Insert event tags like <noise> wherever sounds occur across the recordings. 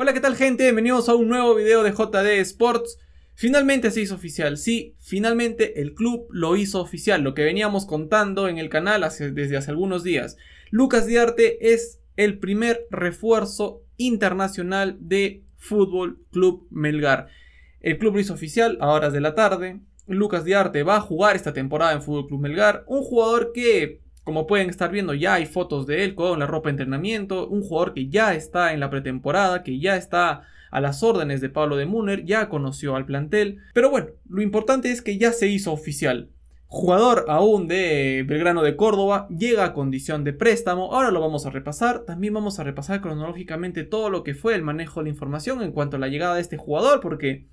Hola, ¿qué tal gente? Bienvenidos a un nuevo video de JD Sports. Finalmente se hizo oficial, sí, finalmente el club lo hizo oficial, lo que veníamos contando en el canal desde hace algunos días. Lucas Diarte es el primer refuerzo internacional de Fútbol Club Melgar. El club lo hizo oficial a horas de la tarde. Lucas Diarte va a jugar esta temporada en Fútbol Club Melgar, un jugador que como pueden estar viendo, ya hay fotos de él con la ropa de entrenamiento, un jugador que ya está en la pretemporada, que ya está a las órdenes de Pablo de Muner. ya conoció al plantel. Pero bueno, lo importante es que ya se hizo oficial. Jugador aún de Belgrano de Córdoba, llega a condición de préstamo, ahora lo vamos a repasar, también vamos a repasar cronológicamente todo lo que fue el manejo de la información en cuanto a la llegada de este jugador, porque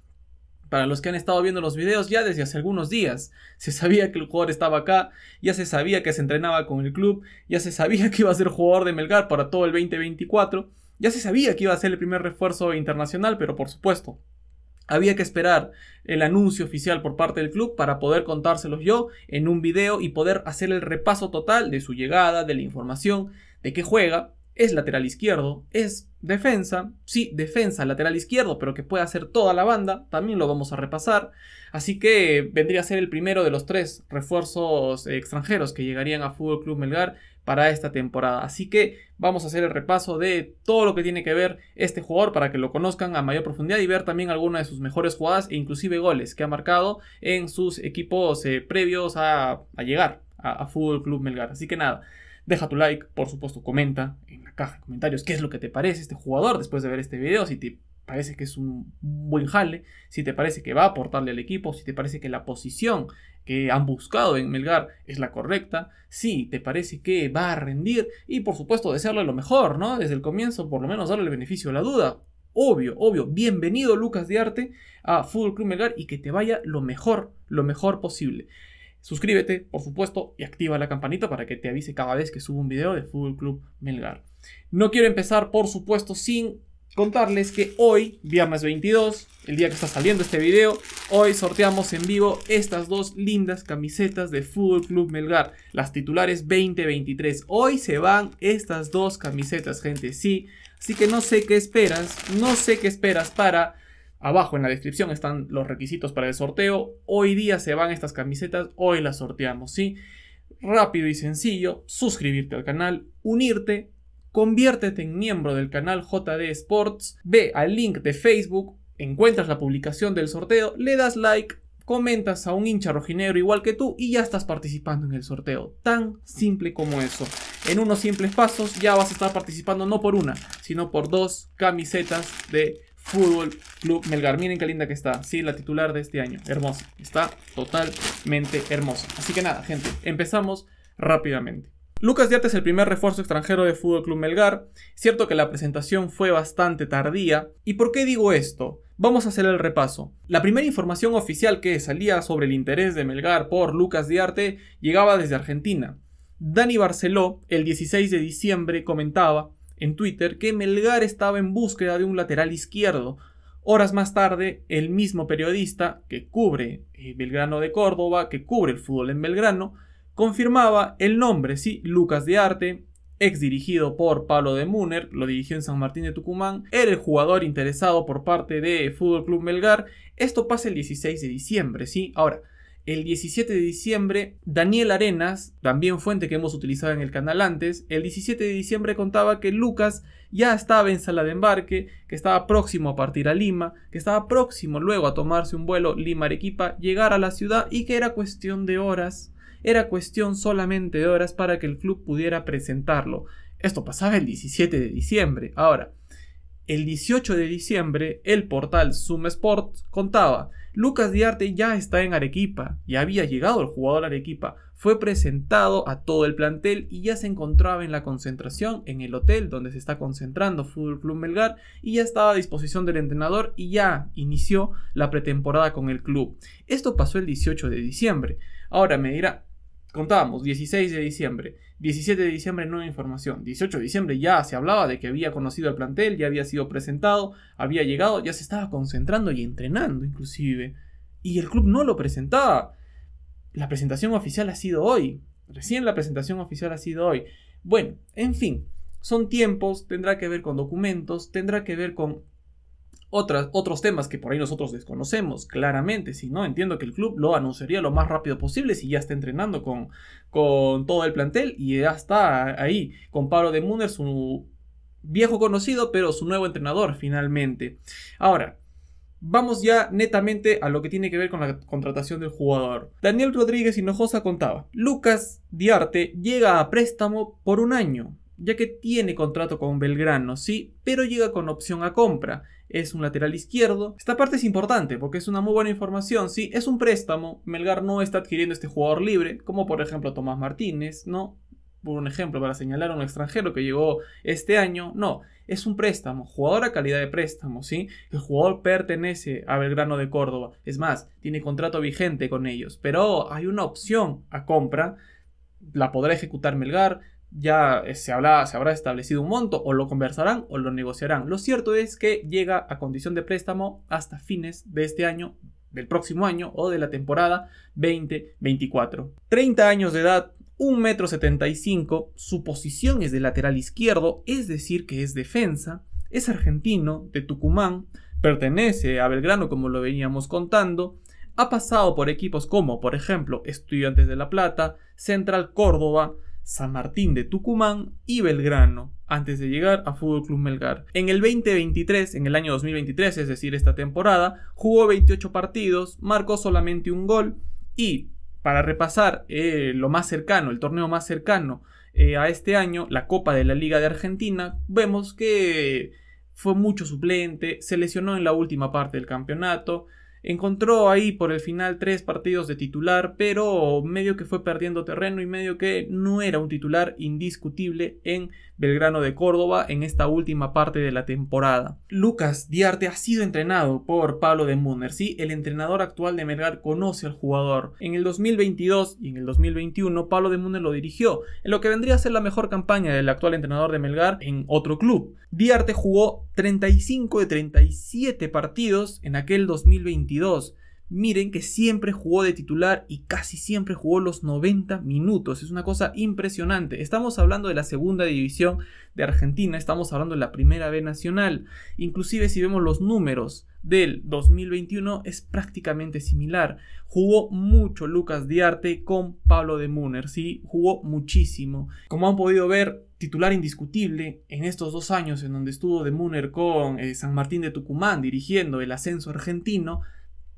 para los que han estado viendo los videos ya desde hace algunos días, se sabía que el jugador estaba acá, ya se sabía que se entrenaba con el club, ya se sabía <laughs> que iba a ser jugador de Melgar para todo el 2024, ya se sabía que iba a ser el primer refuerzo internacional, pero por supuesto, había que esperar el anuncio oficial por parte del club para poder contárselos yo en un video y poder hacer el repaso total de su llegada, de la información, de qué juega, es lateral izquierdo, es defensa, sí, defensa, lateral izquierdo, pero que puede hacer toda la banda, también lo vamos a repasar. Así que vendría a ser el primero de los tres refuerzos eh, extranjeros que llegarían a Fútbol Club Melgar para esta temporada. Así que vamos a hacer el repaso de todo lo que tiene que ver este jugador para que lo conozcan a mayor profundidad y ver también algunas de sus mejores jugadas e inclusive goles que ha marcado en sus equipos eh, previos a, llegar a, a Fútbol Club Melgar. Así que nada. Deja tu like, por supuesto, comenta caja de comentarios qué es lo que te parece este jugador después de ver este video, si te parece que es un buen jale, si te parece que va a aportarle al equipo, si te parece que la posición que han buscado en Melgar es la correcta, si te parece que va a rendir y por supuesto desearle lo mejor, ¿no? Desde el comienzo por lo menos darle el beneficio a la duda. Obvio, obvio, bienvenido Lucas de Arte a Fútbol Club Melgar y que te vaya lo mejor, lo mejor posible. Suscríbete, por supuesto, y activa la campanita para que te avise cada vez que subo un video de Fútbol Club Melgar. No quiero empezar, por supuesto, sin contarles que hoy, viernes 22, el día que está saliendo este video, hoy sorteamos en vivo estas dos lindas camisetas de Fútbol Club Melgar, las titulares 2023. Hoy se van estas dos camisetas, gente, sí. Así que no sé qué esperas, no sé qué esperas para Abajo en la descripción están los requisitos para el sorteo. Hoy día se van estas camisetas, hoy las sorteamos, ¿sí? Rápido y sencillo, suscribirte al canal, unirte, conviértete en miembro del canal JD Sports, ve al link de Facebook, encuentras la publicación del sorteo, le das like, comentas a un hincha rojinegro igual que tú y ya estás participando en el sorteo. Tan simple como eso. En unos simples pasos ya vas a estar participando no por una, sino por dos camisetas de Fútbol Club Melgar. Miren qué linda que está. Sí, la titular de este año. Hermosa. Está totalmente hermosa. Así que nada, gente, empezamos rápidamente. Lucas Diarte es el primer refuerzo extranjero de Fútbol Club Melgar. Cierto que la presentación fue bastante tardía. ¿Y por qué digo esto? Vamos a hacer el repaso. La primera información oficial que salía sobre el interés de Melgar por Lucas Diarte llegaba desde Argentina. Dani Barceló, el 16 de diciembre, comentaba en Twitter que Melgar estaba en búsqueda de un lateral izquierdo. Horas más tarde, el mismo periodista que cubre eh, Belgrano de Córdoba, que cubre el fútbol en Belgrano, confirmaba el nombre, sí, Lucas de Arte, ex dirigido por Pablo de Muner, lo dirigió en San Martín de Tucumán, era el jugador interesado por parte de Fútbol Club Melgar. Esto pasa el 16 de diciembre, sí. Ahora, el 17 de diciembre, Daniel Arenas, también fuente que hemos utilizado en el canal antes, el 17 de diciembre contaba que Lucas ya estaba en sala de embarque, que estaba próximo a partir a Lima, que estaba próximo luego a tomarse un vuelo Lima-Arequipa, llegar a la ciudad y que era cuestión de horas, era cuestión solamente de horas para que el club pudiera presentarlo. Esto pasaba el 17 de diciembre. Ahora, el 18 de diciembre, el portal Zoom Sports contaba, Lucas Diarte ya está en Arequipa, ya había llegado el jugador a Arequipa, fue presentado a todo el plantel y ya se encontraba en la concentración en el hotel donde se está concentrando Fútbol Club Melgar y ya estaba a disposición del entrenador y ya inició la pretemporada con el club. Esto pasó el 18 de diciembre. Ahora me dirá, contábamos, 16 de diciembre. 17 de diciembre nueva información. 18 de diciembre ya se hablaba de que había conocido al plantel, ya había sido presentado, había llegado, ya se estaba concentrando y entrenando inclusive. Y el club no lo presentaba. La presentación oficial ha sido hoy. Recién la presentación oficial ha sido hoy. Bueno, en fin, son tiempos, tendrá que ver con documentos, tendrá que ver con otros temas que por ahí nosotros desconocemos, claramente. Si no, entiendo que el club lo anunciaría lo más rápido posible si ya está entrenando con, con todo el plantel y ya está ahí con Pablo de Muner, su viejo conocido, pero su nuevo entrenador finalmente. Ahora, Vamos ya netamente a lo que tiene que ver con la contratación del jugador. Daniel Rodríguez Hinojosa contaba, Lucas Diarte llega a préstamo por un año ya que tiene contrato con Belgrano, sí, pero llega con opción a compra. Es un lateral izquierdo. Esta parte es importante porque es una muy buena información, sí, es un préstamo. Melgar no está adquiriendo este jugador libre, como por ejemplo Tomás Martínez, ¿no? Por un ejemplo, para señalar a un extranjero que llegó este año, no, es un préstamo, jugador a calidad de préstamo, ¿sí? El jugador pertenece a Belgrano de Córdoba, es más, tiene contrato vigente con ellos, pero hay una opción a compra, la podrá ejecutar Melgar, ya eh, se, habrá, se habrá establecido un monto o lo conversarán o lo negociarán. Lo cierto es que llega a condición de préstamo hasta fines de este año, del próximo año o de la temporada 2024. 30 años de edad, 1,75m, su posición es de lateral izquierdo, es decir, que es defensa, es argentino, de Tucumán, pertenece a Belgrano como lo veníamos contando, ha pasado por equipos como, por ejemplo, Estudiantes de La Plata, Central Córdoba, San Martín de Tucumán y Belgrano antes de llegar a Fútbol Club Melgar. En el 2023, en el año 2023, es decir, esta temporada, jugó 28 partidos, marcó solamente un gol y para repasar eh, lo más cercano, el torneo más cercano eh, a este año, la Copa de la Liga de Argentina, vemos que fue mucho suplente, se lesionó en la última parte del campeonato, Encontró ahí por el final tres partidos de titular, pero medio que fue perdiendo terreno y medio que no era un titular indiscutible en Belgrano de Córdoba en esta última parte de la temporada. Lucas Diarte ha sido entrenado por Pablo de Munner, sí, el entrenador actual de Melgar conoce al jugador. En el 2022 y en el 2021 Pablo de Munner lo dirigió, en lo que vendría a ser la mejor campaña del actual entrenador de Melgar en otro club. Diarte jugó 35 de 37 partidos en aquel 2022 miren que siempre jugó de titular y casi siempre jugó los 90 minutos. Es una cosa impresionante. Estamos hablando de la segunda división de Argentina, estamos hablando de la primera B nacional. Inclusive si vemos los números del 2021 es prácticamente similar. Jugó mucho Lucas Diarte con Pablo de Muner, sí, jugó muchísimo. Como han podido ver, titular indiscutible en estos dos años en donde estuvo de Muner con eh, San Martín de Tucumán dirigiendo el ascenso argentino,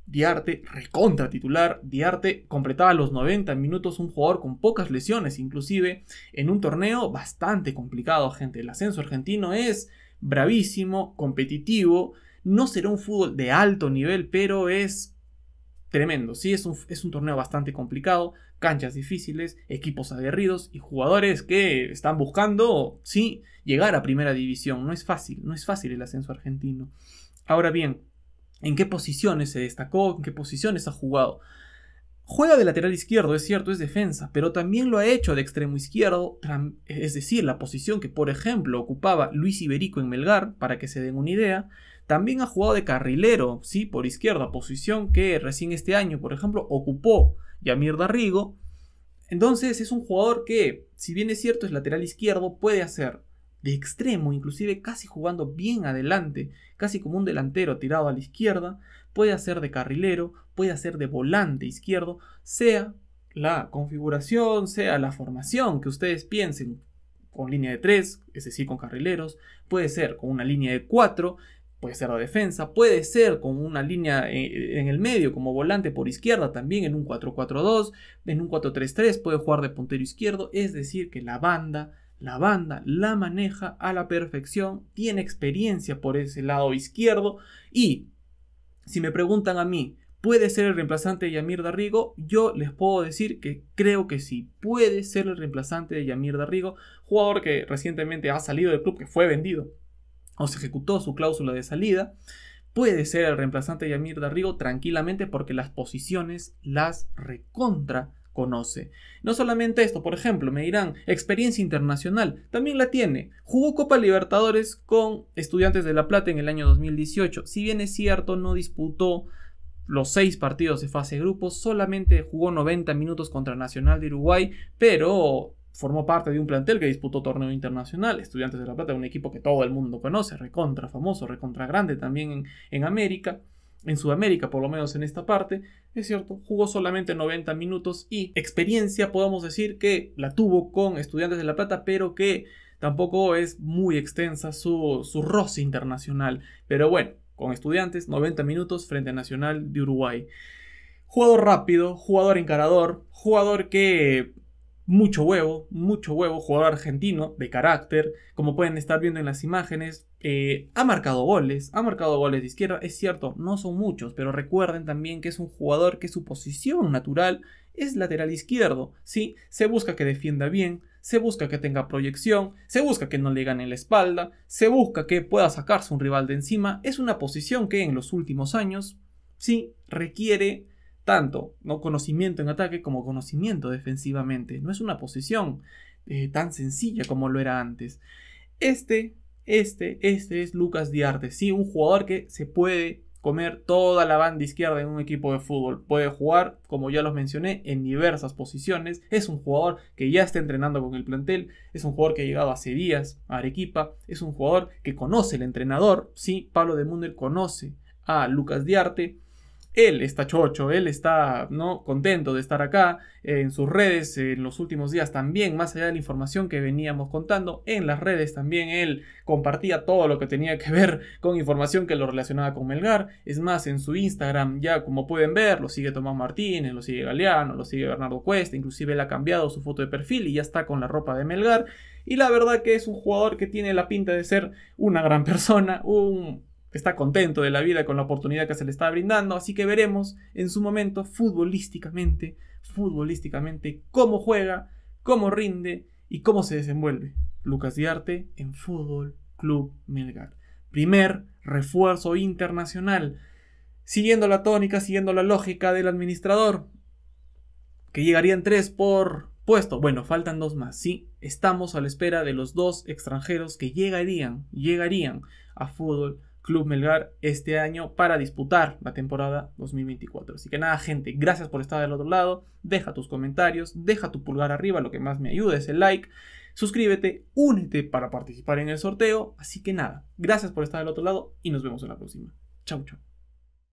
Diarte, recontra titular, Diarte completaba los 90 minutos, un jugador con pocas lesiones, inclusive en un torneo bastante complicado, gente. El ascenso argentino es bravísimo, competitivo, no será un fútbol de alto nivel, pero es tremendo, sí, es un, es un torneo bastante complicado, canchas difíciles, equipos aguerridos y jugadores que están buscando, sí, llegar a primera división. No es fácil, no es fácil el ascenso argentino. Ahora bien, en qué posiciones se destacó, en qué posiciones ha jugado. Juega de lateral izquierdo, es cierto, es defensa, pero también lo ha hecho de extremo izquierdo, es decir, la posición que, por ejemplo, ocupaba Luis Iberico en Melgar, para que se den una idea. También ha jugado de carrilero, sí, por izquierda, posición que recién este año, por ejemplo, ocupó Yamir Darrigo. Entonces es un jugador que, si bien es cierto, es lateral izquierdo, puede hacer de extremo, inclusive casi jugando bien adelante, casi como un delantero tirado a la izquierda, puede ser de carrilero, puede ser de volante izquierdo, sea la configuración, sea la formación que ustedes piensen con línea de 3, es decir, con carrileros, puede ser con una línea de 4, puede ser la defensa, puede ser con una línea eh, en el medio como volante por izquierda también en un 4-4-2, en un 4-3-3 puede jugar de puntero izquierdo, es decir, que la banda la banda la maneja a la perfección, tiene experiencia por ese lado izquierdo y si me preguntan a mí, ¿puede ser el reemplazante de Yamir Darrigo? Yo les puedo decir que creo que sí, puede ser el reemplazante de Yamir Darrigo, jugador que recientemente ha salido del club, que fue vendido o se ejecutó su cláusula de salida puede ser el reemplazante de Yamir Darrigo tranquilamente porque las posiciones las recontra conoce. No solamente esto, por ejemplo, me dirán, experiencia internacional, también la tiene. Jugó Copa Libertadores con Estudiantes de La Plata en el año 2018. Si bien es cierto, no disputó los seis partidos de fase de grupos, solamente jugó 90 minutos contra Nacional de Uruguay, pero formó parte de un plantel que disputó torneo internacional, Estudiantes de La Plata, un equipo que todo el mundo conoce, recontra famoso, recontra grande también en América en Sudamérica, por lo menos en esta parte, es cierto, jugó solamente 90 minutos y experiencia podemos decir que la tuvo con Estudiantes de La Plata, pero que tampoco es muy extensa su, su roce internacional. Pero bueno, con Estudiantes, 90 minutos frente a Nacional de Uruguay. Jugador rápido, jugador encarador, jugador que mucho huevo, mucho huevo, jugador argentino de carácter, como pueden estar viendo en las imágenes, eh, ha marcado goles, ha marcado goles de izquierda, es cierto, no son muchos, pero recuerden también que es un jugador que su posición natural es lateral izquierdo, ¿sí? Se busca que defienda bien, se busca que tenga proyección, se busca que no le gane la espalda, se busca que pueda sacarse un rival de encima, es una posición que en los últimos años, sí, requiere tanto conocimiento en ataque como conocimiento defensivamente, no es una posición eh, tan sencilla como lo era antes. Este este, este es Lucas Diarte, sí, un jugador que se puede comer toda la banda izquierda en un equipo de fútbol. Puede jugar, como ya los mencioné, en diversas posiciones. Es un jugador que ya está entrenando con el plantel. Es un jugador que ha llegado hace días a Arequipa. Es un jugador que conoce al entrenador. Sí, Pablo de Munder conoce a Lucas Diarte él está chocho, él está ¿no? contento de estar acá, eh, en sus redes eh, en los últimos días también, más allá de la información que veníamos contando, en las redes también él compartía todo lo que tenía que ver con información que lo relacionaba con Melgar, es más, en su Instagram ya como pueden ver, lo sigue Tomás Martínez, lo sigue Galeano, lo sigue Bernardo Cuesta, inclusive él ha cambiado su foto de perfil y ya está con la ropa de Melgar, y la verdad que es un jugador que tiene la pinta de ser una gran persona, un está contento de la vida con la oportunidad que se le está brindando, así que veremos en su momento futbolísticamente, futbolísticamente cómo juega, cómo rinde y cómo se desenvuelve Lucas Diarte en Fútbol Club Melgar. Primer refuerzo internacional, siguiendo la tónica, siguiendo la lógica del administrador, que llegarían tres por puesto. Bueno, faltan dos más, sí. Estamos a la espera de los dos extranjeros que llegarían, llegarían a Fútbol Club Melgar este año para disputar la temporada 2024. Así que nada, gente, gracias por estar del otro lado. Deja tus comentarios, deja tu pulgar arriba, lo que más me ayuda es el like. Suscríbete, únete para participar en el sorteo. Así que nada, gracias por estar del otro lado y nos vemos en la próxima. Chau, chau.